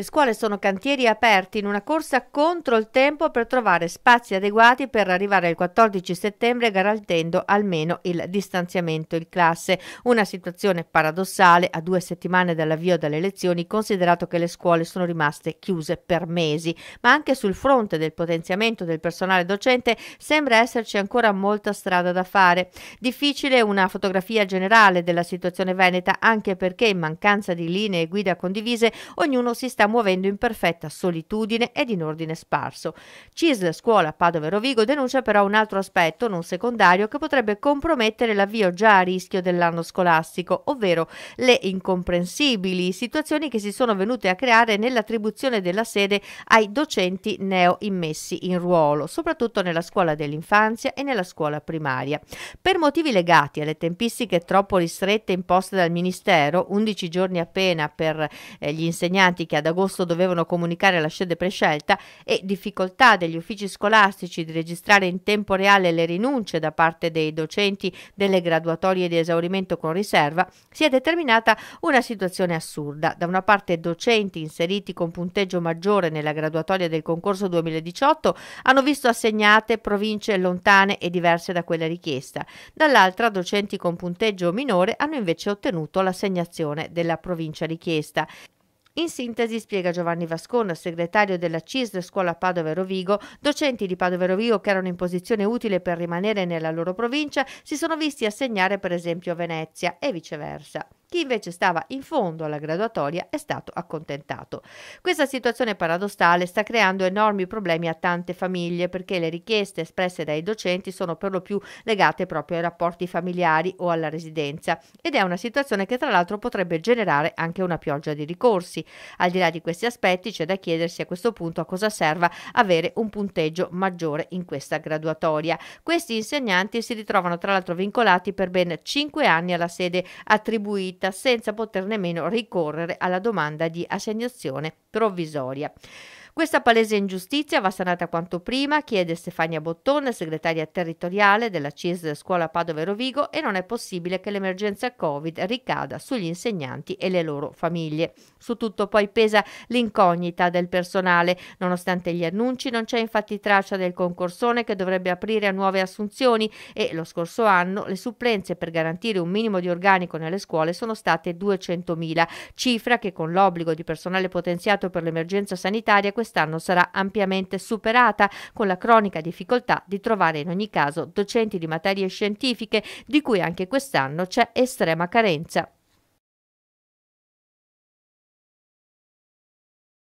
Le scuole sono cantieri aperti in una corsa contro il tempo per trovare spazi adeguati per arrivare al 14 settembre garantendo almeno il distanziamento in classe. Una situazione paradossale a due settimane dall'avvio delle lezioni considerato che le scuole sono rimaste chiuse per mesi. Ma anche sul fronte del potenziamento del personale docente sembra esserci ancora molta strada da fare. Difficile una fotografia generale della situazione veneta anche perché in mancanza di linee guida condivise ognuno si sta muovendo in perfetta solitudine ed in ordine sparso. CISL Scuola Padova e Rovigo denuncia però un altro aspetto non secondario che potrebbe compromettere l'avvio già a rischio dell'anno scolastico, ovvero le incomprensibili situazioni che si sono venute a creare nell'attribuzione della sede ai docenti neo immessi in ruolo, soprattutto nella scuola dell'infanzia e nella scuola primaria. Per motivi legati alle tempistiche troppo ristrette imposte dal Ministero, 11 giorni appena per eh, gli insegnanti che ad agosto agosto dovevano comunicare la sede prescelta e difficoltà degli uffici scolastici di registrare in tempo reale le rinunce da parte dei docenti delle graduatorie di esaurimento con riserva, si è determinata una situazione assurda. Da una parte docenti inseriti con punteggio maggiore nella graduatoria del concorso 2018 hanno visto assegnate province lontane e diverse da quella richiesta, dall'altra docenti con punteggio minore hanno invece ottenuto l'assegnazione della provincia richiesta. In sintesi spiega Giovanni Vascon, segretario della CISL Scuola Padova e Rovigo, docenti di Padova e Rovigo che erano in posizione utile per rimanere nella loro provincia si sono visti assegnare per esempio Venezia e viceversa. Chi invece stava in fondo alla graduatoria è stato accontentato. Questa situazione paradossale sta creando enormi problemi a tante famiglie perché le richieste espresse dai docenti sono per lo più legate proprio ai rapporti familiari o alla residenza ed è una situazione che tra l'altro potrebbe generare anche una pioggia di ricorsi. Al di là di questi aspetti c'è da chiedersi a questo punto a cosa serva avere un punteggio maggiore in questa graduatoria. Questi insegnanti si ritrovano tra l'altro vincolati per ben 5 anni alla sede attribuita vita senza poter nemmeno ricorrere alla domanda di assegnazione provvisoria. Questa palese ingiustizia va sanata quanto prima, chiede Stefania Bottone, segretaria territoriale della CIS Scuola Padova e Rovigo, e non è possibile che l'emergenza Covid ricada sugli insegnanti e le loro famiglie. Su tutto poi pesa l'incognita del personale. Nonostante gli annunci non c'è infatti traccia del concorsone che dovrebbe aprire a nuove assunzioni e lo scorso anno le supplenze per garantire un minimo di organico nelle scuole sono state 200.000, cifra che con l'obbligo di personale potenziato per l'emergenza sanitaria quest'anno sarà ampiamente superata con la cronica difficoltà di trovare in ogni caso docenti di materie scientifiche di cui anche quest'anno c'è estrema carenza.